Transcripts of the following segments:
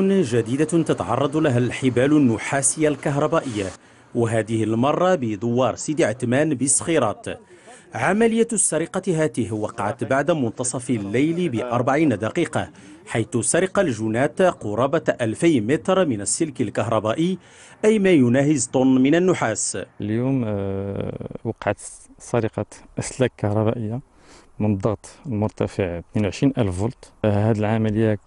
جديدة تتعرض لها الحبال النحاسية الكهربائية وهذه المرة بدوار سيدي عثمان بسخيرات عملية السرقة هاته وقعت بعد منتصف الليل بأربعين دقيقة حيث سرق الجنات قرابة 2000 متر من السلك الكهربائي أي ما يناهز طن من النحاس اليوم آه، وقعت سرقة أسلاك كهربائية من الضغط المرتفع 22 ألف فولت هذه آه، العملية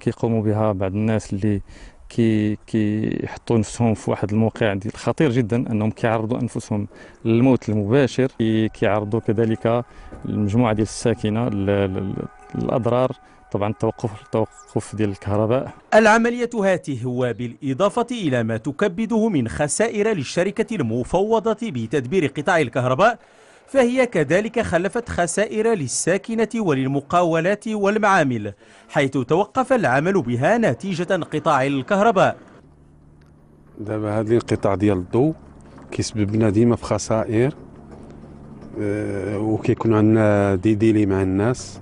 كيقوموا بها بعض الناس اللي كي كيحطوا نفسهم في واحد الموقع خطير جدا انهم كيعرضوا انفسهم للموت المباشر كيعرضوا كذلك المجموعه ديال الساكنه للاضرار طبعا التوقف التوقف ديال الكهرباء العملية هاته وبالإضافة إلى ما تكبده من خسائر للشركة المفوضة بتدبير قطاع الكهرباء فهي كذلك خلفت خسائر للساكنة وللمقاولات والمعامل حيث توقف العمل بها نتيجة انقطاع الكهرباء دابا هذا الانقطاع ديال الضوء كيسبب لنا ديما في خسائر آه، وكيكون عندنا دي ديلي مع الناس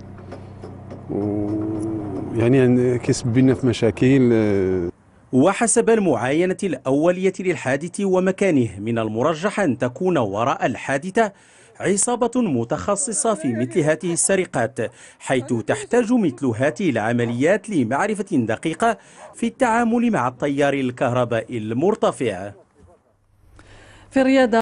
و يعني كيسبب لنا في مشاكل آه. وحسب المعاينة الأولية للحادث ومكانه من المرجح أن تكون وراء الحادثة عصابة متخصصة في مثل هذه السرقات حيث تحتاج مثل هذه العمليات لمعرفة دقيقة في التعامل مع التيار الكهربائي المرتفع في الرياضة